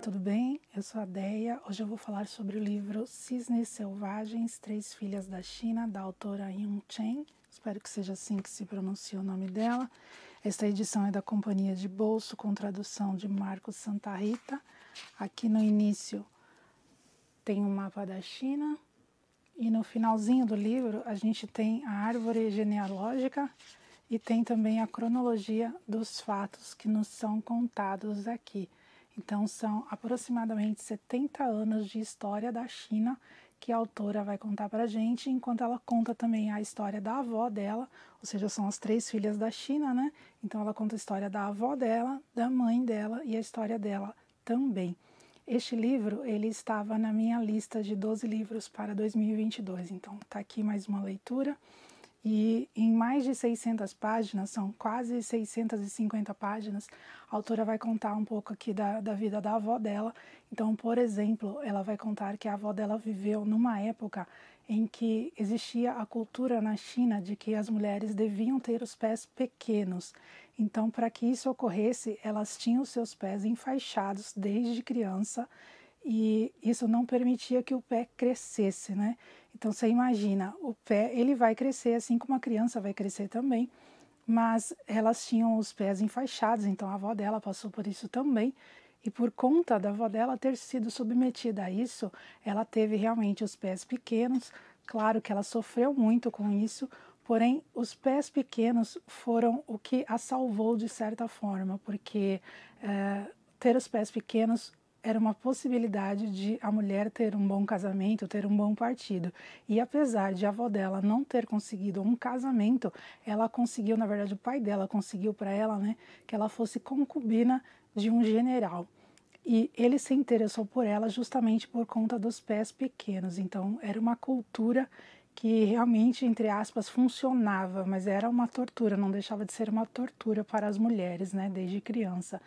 tudo bem? Eu sou a Deia. Hoje eu vou falar sobre o livro Cisnes Selvagens, Três Filhas da China, da autora Yun Chen. Espero que seja assim que se pronuncie o nome dela. Esta edição é da Companhia de Bolso, com tradução de Marcos Santa Rita. Aqui no início tem um mapa da China. E no finalzinho do livro a gente tem a árvore genealógica e tem também a cronologia dos fatos que nos são contados aqui. Então, são aproximadamente 70 anos de história da China que a autora vai contar para a gente, enquanto ela conta também a história da avó dela, ou seja, são as três filhas da China, né? Então, ela conta a história da avó dela, da mãe dela e a história dela também. Este livro, ele estava na minha lista de 12 livros para 2022, então está aqui mais uma leitura. E em mais de 600 páginas, são quase 650 páginas, a autora vai contar um pouco aqui da, da vida da avó dela. Então, por exemplo, ela vai contar que a avó dela viveu numa época em que existia a cultura na China de que as mulheres deviam ter os pés pequenos. Então, para que isso ocorresse, elas tinham seus pés enfaixados desde criança e isso não permitia que o pé crescesse, né? Então você imagina, o pé ele vai crescer assim como a criança vai crescer também, mas elas tinham os pés enfaixados, então a avó dela passou por isso também. E por conta da avó dela ter sido submetida a isso, ela teve realmente os pés pequenos. Claro que ela sofreu muito com isso, porém os pés pequenos foram o que a salvou de certa forma, porque é, ter os pés pequenos era uma possibilidade de a mulher ter um bom casamento, ter um bom partido. E apesar de a avó dela não ter conseguido um casamento, ela conseguiu, na verdade, o pai dela conseguiu para ela, né, que ela fosse concubina de um general. E ele se interessou por ela justamente por conta dos pés pequenos. Então, era uma cultura que realmente, entre aspas, funcionava, mas era uma tortura, não deixava de ser uma tortura para as mulheres, né, desde criança.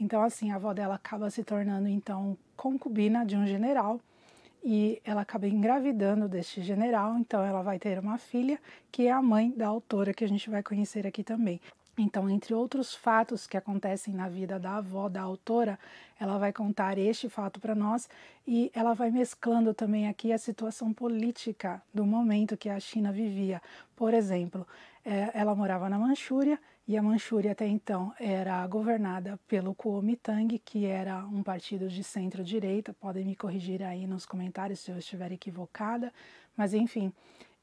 Então, assim, a avó dela acaba se tornando, então, concubina de um general e ela acaba engravidando deste general, então ela vai ter uma filha que é a mãe da autora que a gente vai conhecer aqui também. Então, entre outros fatos que acontecem na vida da avó, da autora, ela vai contar este fato para nós e ela vai mesclando também aqui a situação política do momento que a China vivia. Por exemplo, é, ela morava na Manchúria e a Manchúria até então era governada pelo Kuomintang, que era um partido de centro-direita. Podem me corrigir aí nos comentários se eu estiver equivocada, mas enfim.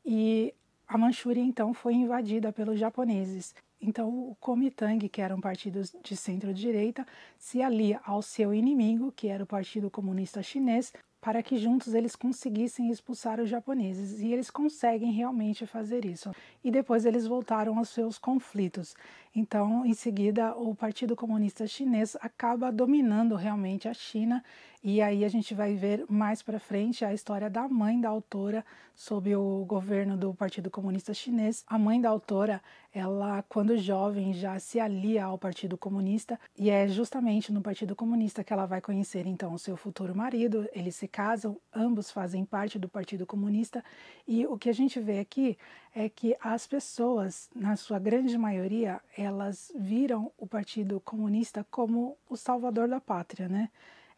E a Manchúria então foi invadida pelos japoneses. Então o Kuomintang, que era um partido de centro-direita, se alia ao seu inimigo, que era o Partido Comunista Chinês, para que juntos eles conseguissem expulsar os japoneses, e eles conseguem realmente fazer isso. E depois eles voltaram aos seus conflitos. Então, em seguida, o Partido Comunista Chinês acaba dominando realmente a China, e aí a gente vai ver mais para frente a história da mãe da autora sob o governo do Partido Comunista Chinês. A mãe da autora, ela quando jovem já se alia ao Partido Comunista e é justamente no Partido Comunista que ela vai conhecer então o seu futuro marido, eles se casam, ambos fazem parte do Partido Comunista, e o que a gente vê aqui é que as pessoas, na sua grande maioria, elas viram o Partido Comunista como o salvador da pátria, né?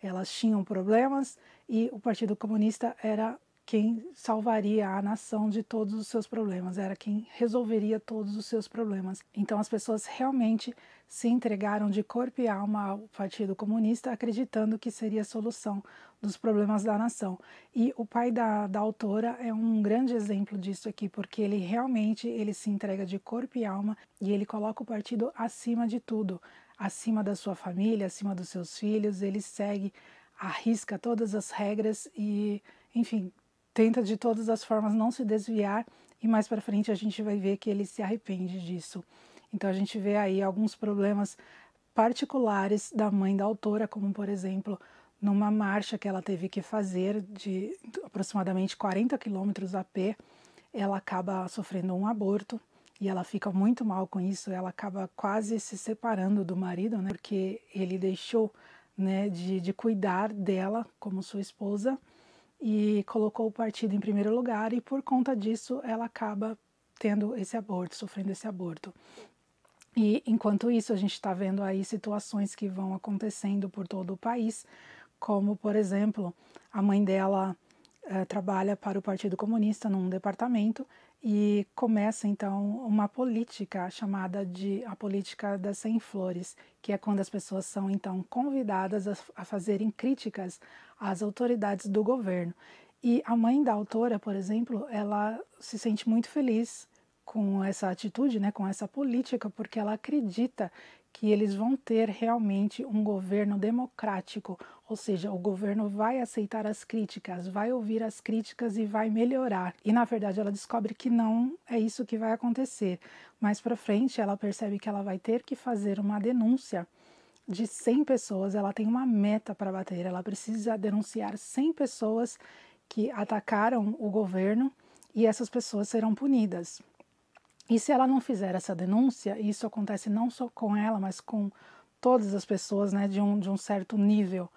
Elas tinham problemas e o Partido Comunista era quem salvaria a nação de todos os seus problemas, era quem resolveria todos os seus problemas. Então as pessoas realmente se entregaram de corpo e alma ao Partido Comunista, acreditando que seria a solução dos problemas da nação. E o pai da, da autora é um grande exemplo disso aqui, porque ele realmente ele se entrega de corpo e alma e ele coloca o partido acima de tudo, acima da sua família, acima dos seus filhos, ele segue arrisca todas as regras e, enfim, tenta de todas as formas não se desviar e mais para frente a gente vai ver que ele se arrepende disso. Então a gente vê aí alguns problemas particulares da mãe da autora, como por exemplo, numa marcha que ela teve que fazer de aproximadamente 40 quilômetros a pé, ela acaba sofrendo um aborto e ela fica muito mal com isso, ela acaba quase se separando do marido, né? Porque ele deixou, né, de, de cuidar dela como sua esposa e colocou o partido em primeiro lugar e por conta disso ela acaba tendo esse aborto, sofrendo esse aborto. E enquanto isso a gente está vendo aí situações que vão acontecendo por todo o país, como por exemplo a mãe dela eh, trabalha para o Partido Comunista num departamento e começa então uma política chamada de a política das 100 flores, que é quando as pessoas são então convidadas a, a fazerem críticas às autoridades do governo. E a mãe da autora, por exemplo, ela se sente muito feliz com essa atitude, né, com essa política, porque ela acredita que eles vão ter realmente um governo democrático, ou seja, o governo vai aceitar as críticas, vai ouvir as críticas e vai melhorar. E na verdade ela descobre que não é isso que vai acontecer. Mais para frente ela percebe que ela vai ter que fazer uma denúncia de 100 pessoas, ela tem uma meta para bater, ela precisa denunciar 100 pessoas que atacaram o governo e essas pessoas serão punidas. E se ela não fizer essa denúncia, e isso acontece não só com ela, mas com todas as pessoas né, de, um, de um certo nível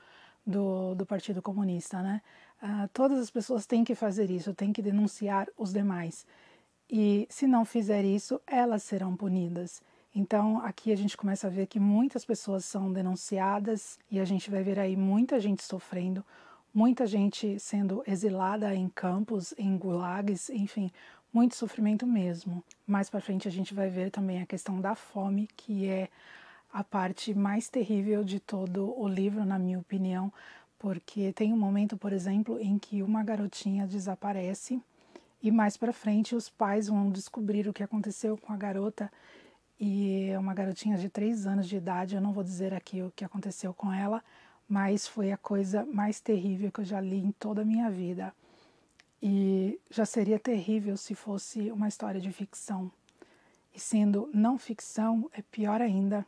do, do Partido Comunista, né? Uh, todas as pessoas têm que fazer isso, têm que denunciar os demais. E se não fizer isso, elas serão punidas. Então aqui a gente começa a ver que muitas pessoas são denunciadas e a gente vai ver aí muita gente sofrendo, muita gente sendo exilada em campos, em gulags, enfim, muito sofrimento mesmo. Mais para frente a gente vai ver também a questão da fome, que é a parte mais terrível de todo o livro, na minha opinião, porque tem um momento, por exemplo, em que uma garotinha desaparece e mais para frente os pais vão descobrir o que aconteceu com a garota e é uma garotinha de 3 anos de idade, eu não vou dizer aqui o que aconteceu com ela, mas foi a coisa mais terrível que eu já li em toda a minha vida. E já seria terrível se fosse uma história de ficção. E sendo não ficção, é pior ainda.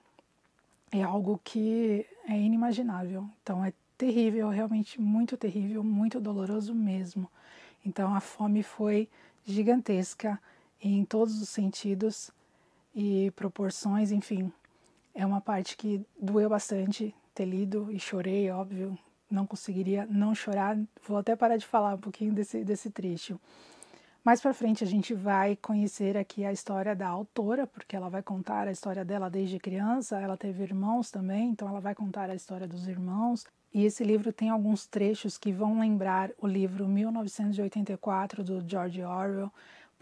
É algo que é inimaginável. Então é terrível, realmente muito terrível, muito doloroso mesmo. Então a fome foi gigantesca em todos os sentidos e proporções, enfim. É uma parte que doeu bastante ter lido e chorei, óbvio, não conseguiria não chorar. Vou até parar de falar um pouquinho desse, desse trecho. Mais para frente a gente vai conhecer aqui a história da autora, porque ela vai contar a história dela desde criança. Ela teve irmãos também, então ela vai contar a história dos irmãos. E esse livro tem alguns trechos que vão lembrar o livro 1984 do George Orwell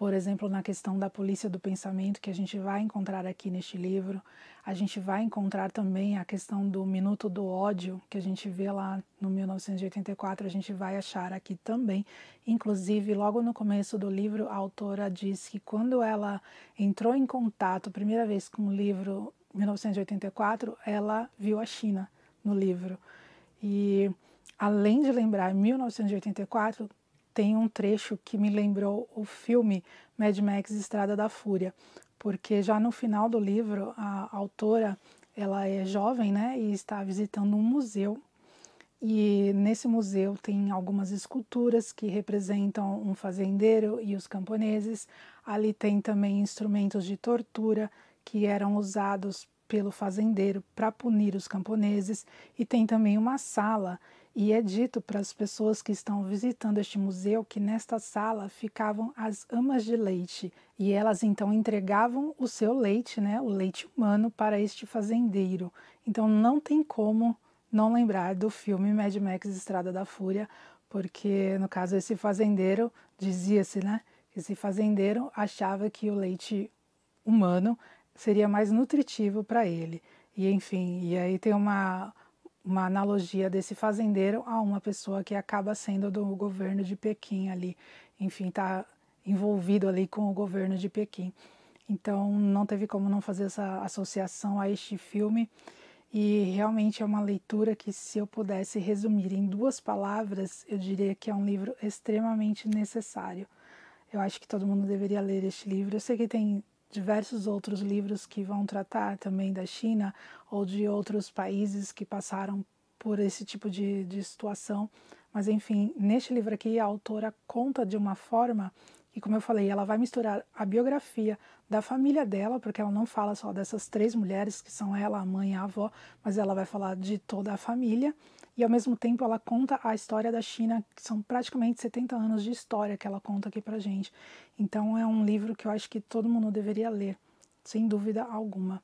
por exemplo, na questão da polícia do pensamento, que a gente vai encontrar aqui neste livro. A gente vai encontrar também a questão do minuto do ódio, que a gente vê lá no 1984, a gente vai achar aqui também. Inclusive, logo no começo do livro, a autora diz que quando ela entrou em contato, primeira vez com o livro 1984, ela viu a China no livro. E além de lembrar 1984, tem um trecho que me lembrou o filme Mad Max Estrada da Fúria, porque já no final do livro a autora ela é jovem, né, e está visitando um museu. E nesse museu tem algumas esculturas que representam um fazendeiro e os camponeses. Ali tem também instrumentos de tortura que eram usados pelo fazendeiro para punir os camponeses e tem também uma sala e é dito para as pessoas que estão visitando este museu que nesta sala ficavam as amas de leite e elas então entregavam o seu leite, né, o leite humano, para este fazendeiro. Então não tem como não lembrar do filme Mad Max Estrada da Fúria, porque no caso esse fazendeiro dizia-se, né, esse fazendeiro achava que o leite humano seria mais nutritivo para ele. E enfim, e aí tem uma uma analogia desse fazendeiro a uma pessoa que acaba sendo do governo de Pequim ali, enfim, está envolvido ali com o governo de Pequim. Então não teve como não fazer essa associação a este filme. E realmente é uma leitura que, se eu pudesse resumir em duas palavras, eu diria que é um livro extremamente necessário. Eu acho que todo mundo deveria ler este livro. Eu sei que tem diversos outros livros que vão tratar também da China ou de outros países que passaram por esse tipo de, de situação. Mas, enfim, neste livro aqui, a autora conta de uma forma e como eu falei, ela vai misturar a biografia da família dela, porque ela não fala só dessas três mulheres, que são ela, a mãe e a avó, mas ela vai falar de toda a família e ao mesmo tempo ela conta a história da China, que são praticamente 70 anos de história que ela conta aqui pra gente. Então é um livro que eu acho que todo mundo deveria ler, sem dúvida alguma.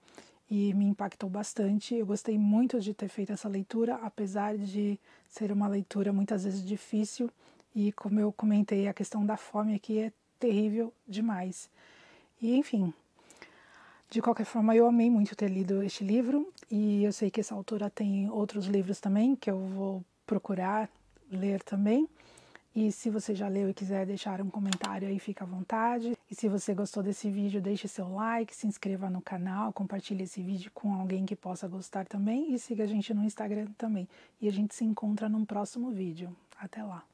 E me impactou bastante. Eu gostei muito de ter feito essa leitura, apesar de ser uma leitura muitas vezes difícil. E como eu comentei, a questão da fome aqui é terrível demais. E enfim, de qualquer forma, eu amei muito ter lido este livro e eu sei que essa autora tem outros livros também que eu vou procurar ler também. E se você já leu e quiser deixar um comentário aí, fica à vontade. E se você gostou desse vídeo, deixe seu like, se inscreva no canal, compartilhe esse vídeo com alguém que possa gostar também e siga a gente no Instagram também. E a gente se encontra num próximo vídeo. Até lá!